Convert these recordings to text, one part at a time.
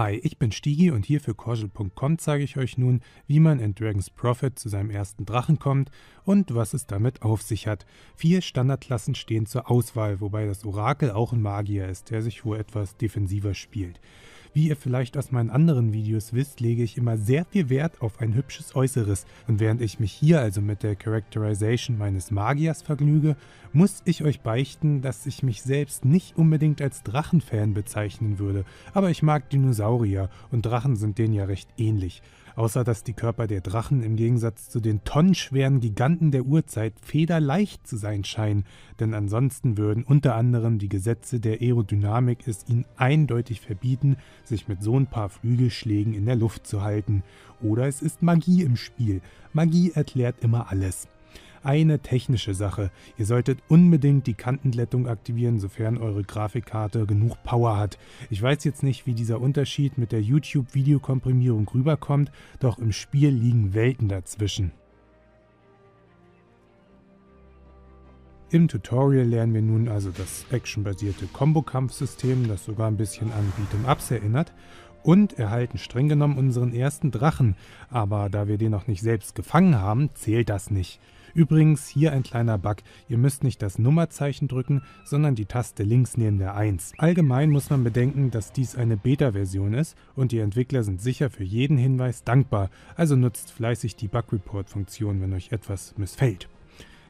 Hi, ich bin Stigi und hier für Korschel.com zeige ich euch nun, wie man in Dragon's Prophet zu seinem ersten Drachen kommt und was es damit auf sich hat. Vier Standardklassen stehen zur Auswahl, wobei das Orakel auch ein Magier ist, der sich wohl etwas defensiver spielt. Wie ihr vielleicht aus meinen anderen Videos wisst, lege ich immer sehr viel Wert auf ein hübsches Äußeres und während ich mich hier also mit der Characterization meines Magiers vergnüge, muss ich euch beichten, dass ich mich selbst nicht unbedingt als Drachenfan bezeichnen würde, aber ich mag Dinosaurier und Drachen sind denen ja recht ähnlich außer dass die Körper der Drachen im Gegensatz zu den tonnenschweren Giganten der Urzeit federleicht zu sein scheinen, denn ansonsten würden unter anderem die Gesetze der Aerodynamik es ihnen eindeutig verbieten, sich mit so ein paar Flügelschlägen in der Luft zu halten. Oder es ist Magie im Spiel. Magie erklärt immer alles. Eine technische Sache. Ihr solltet unbedingt die Kantenglättung aktivieren, sofern eure Grafikkarte genug Power hat. Ich weiß jetzt nicht, wie dieser Unterschied mit der YouTube-Videokomprimierung rüberkommt, doch im Spiel liegen Welten dazwischen. Im Tutorial lernen wir nun also das actionbasierte Combo-Kampfsystem, das sogar ein bisschen an Beat'em-Ups erinnert und erhalten streng genommen unseren ersten Drachen, aber da wir den noch nicht selbst gefangen haben, zählt das nicht. Übrigens hier ein kleiner Bug, ihr müsst nicht das Nummerzeichen drücken, sondern die Taste links neben der 1. Allgemein muss man bedenken, dass dies eine Beta-Version ist und die Entwickler sind sicher für jeden Hinweis dankbar, also nutzt fleißig die Bug-Report-Funktion, wenn euch etwas missfällt.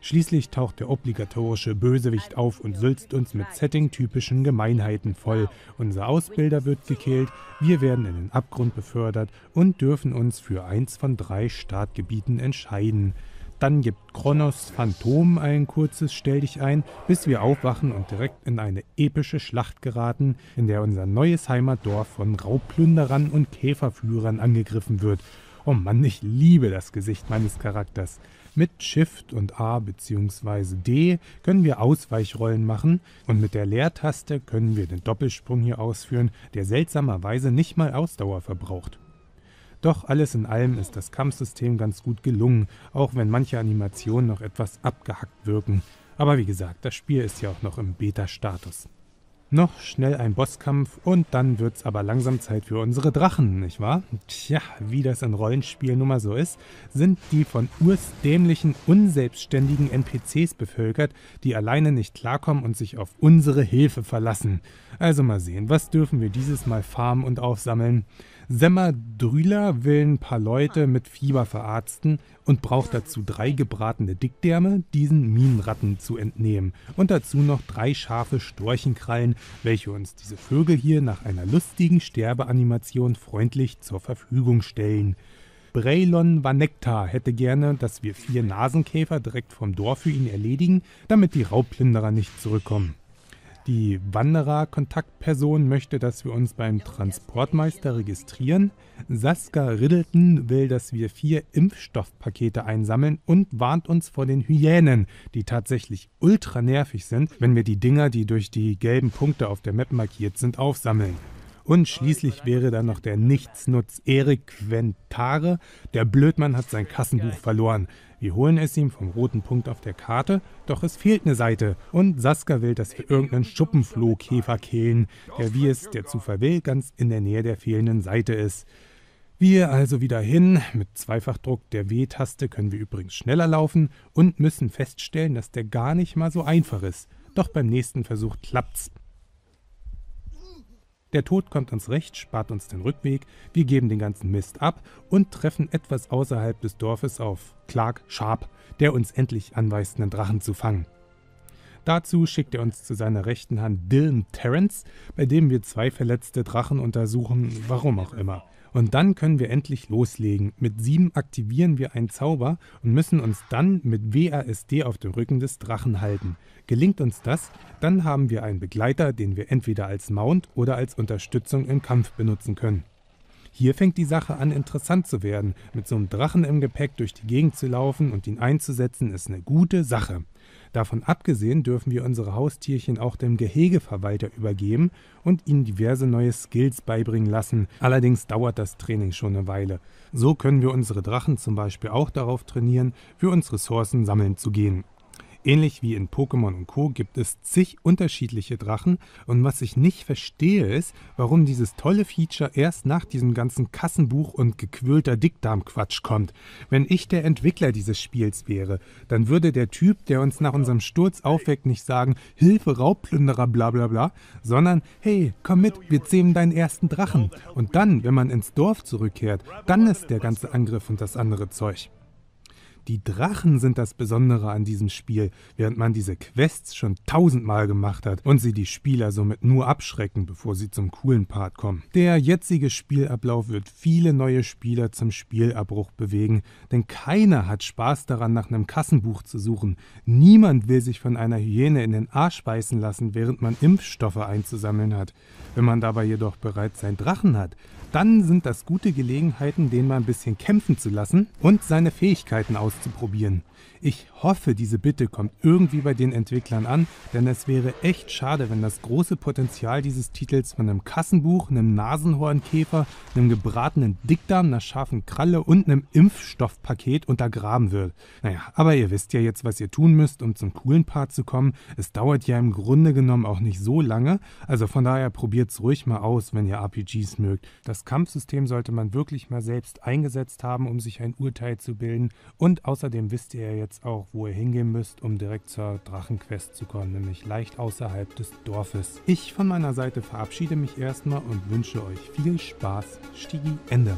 Schließlich taucht der obligatorische Bösewicht auf und sülzt uns mit Setting-typischen Gemeinheiten voll. Unser Ausbilder wird gekehlt, wir werden in den Abgrund befördert und dürfen uns für eins von drei Startgebieten entscheiden. Dann gibt Kronos Phantom ein kurzes Stell dich ein, bis wir aufwachen und direkt in eine epische Schlacht geraten, in der unser neues Heimatdorf von Raubplünderern und Käferführern angegriffen wird. Oh Mann, ich liebe das Gesicht meines Charakters. Mit Shift und A bzw. D können wir Ausweichrollen machen und mit der Leertaste können wir den Doppelsprung hier ausführen, der seltsamerweise nicht mal Ausdauer verbraucht. Doch alles in allem ist das Kampfsystem ganz gut gelungen, auch wenn manche Animationen noch etwas abgehackt wirken. Aber wie gesagt, das Spiel ist ja auch noch im Beta-Status. Noch schnell ein Bosskampf und dann wird's aber langsam Zeit für unsere Drachen, nicht wahr? Tja, wie das in Rollenspielen nun mal so ist, sind die von ursdämlichen, unselbstständigen NPCs bevölkert, die alleine nicht klarkommen und sich auf unsere Hilfe verlassen. Also mal sehen, was dürfen wir dieses Mal farmen und aufsammeln? Semmerdrühler will ein paar Leute mit Fieber verarzten und braucht dazu drei gebratene Dickdärme, diesen Minenratten zu entnehmen. Und dazu noch drei scharfe Storchenkrallen, welche uns diese Vögel hier nach einer lustigen Sterbeanimation freundlich zur Verfügung stellen. Braylon Vanekta hätte gerne, dass wir vier Nasenkäfer direkt vom Dorf für ihn erledigen, damit die Raubplünderer nicht zurückkommen. Die Wanderer-Kontaktperson möchte, dass wir uns beim Transportmeister registrieren. Saskia Riddleton will, dass wir vier Impfstoffpakete einsammeln und warnt uns vor den Hyänen, die tatsächlich ultra nervig sind, wenn wir die Dinger, die durch die gelben Punkte auf der Map markiert sind, aufsammeln. Und schließlich wäre dann noch der Nichtsnutz Erik Quentare. Der Blödmann hat sein Kassenbuch verloren. Wir holen es ihm vom roten Punkt auf der Karte, doch es fehlt eine Seite. Und Saskia will, dass wir irgendeinen Schuppenflohkäfer kehlen, der wie es der Zufall will, ganz in der Nähe der fehlenden Seite ist. Wir also wieder hin. Mit Zweifachdruck der W-Taste können wir übrigens schneller laufen und müssen feststellen, dass der gar nicht mal so einfach ist. Doch beim nächsten Versuch klappt's. Der Tod kommt uns recht, spart uns den Rückweg, wir geben den ganzen Mist ab und treffen etwas außerhalb des Dorfes auf Clark Sharp, der uns endlich anweist, einen Drachen zu fangen. Dazu schickt er uns zu seiner rechten Hand Dylan Terrence, bei dem wir zwei verletzte Drachen untersuchen, warum auch immer. Und dann können wir endlich loslegen. Mit 7 aktivieren wir einen Zauber und müssen uns dann mit WASD auf dem Rücken des Drachen halten. Gelingt uns das, dann haben wir einen Begleiter, den wir entweder als Mount oder als Unterstützung im Kampf benutzen können. Hier fängt die Sache an interessant zu werden. Mit so einem Drachen im Gepäck durch die Gegend zu laufen und ihn einzusetzen, ist eine gute Sache. Davon abgesehen dürfen wir unsere Haustierchen auch dem Gehegeverwalter übergeben und ihnen diverse neue Skills beibringen lassen. Allerdings dauert das Training schon eine Weile. So können wir unsere Drachen zum Beispiel auch darauf trainieren, für uns Ressourcen sammeln zu gehen. Ähnlich wie in Pokémon und Co. gibt es zig unterschiedliche Drachen und was ich nicht verstehe ist, warum dieses tolle Feature erst nach diesem ganzen Kassenbuch und gequälter Dickdarmquatsch kommt. Wenn ich der Entwickler dieses Spiels wäre, dann würde der Typ, der uns nach unserem Sturz aufweckt, nicht sagen, Hilfe, Raubplünderer, bla bla bla, sondern, hey, komm mit, wir zähmen deinen ersten Drachen. Und dann, wenn man ins Dorf zurückkehrt, dann ist der ganze Angriff und das andere Zeug. Die Drachen sind das Besondere an diesem Spiel, während man diese Quests schon tausendmal gemacht hat und sie die Spieler somit nur abschrecken, bevor sie zum coolen Part kommen. Der jetzige Spielablauf wird viele neue Spieler zum Spielabbruch bewegen, denn keiner hat Spaß daran, nach einem Kassenbuch zu suchen. Niemand will sich von einer Hyäne in den Arsch beißen lassen, während man Impfstoffe einzusammeln hat. Wenn man dabei jedoch bereits seinen Drachen hat, dann sind das gute Gelegenheiten, den mal ein bisschen kämpfen zu lassen und seine Fähigkeiten auszuprobieren auszuprobieren. Ich hoffe, diese Bitte kommt irgendwie bei den Entwicklern an, denn es wäre echt schade, wenn das große Potenzial dieses Titels von einem Kassenbuch, einem Nasenhornkäfer, einem gebratenen Dickdarm, einer scharfen Kralle und einem Impfstoffpaket untergraben wird. Naja, aber ihr wisst ja jetzt, was ihr tun müsst, um zum coolen Part zu kommen. Es dauert ja im Grunde genommen auch nicht so lange, also von daher probiert es ruhig mal aus, wenn ihr RPGs mögt. Das Kampfsystem sollte man wirklich mal selbst eingesetzt haben, um sich ein Urteil zu bilden und Außerdem wisst ihr jetzt auch, wo ihr hingehen müsst, um direkt zur Drachenquest zu kommen, nämlich leicht außerhalb des Dorfes. Ich von meiner Seite verabschiede mich erstmal und wünsche euch viel Spaß. Stigi, Ende.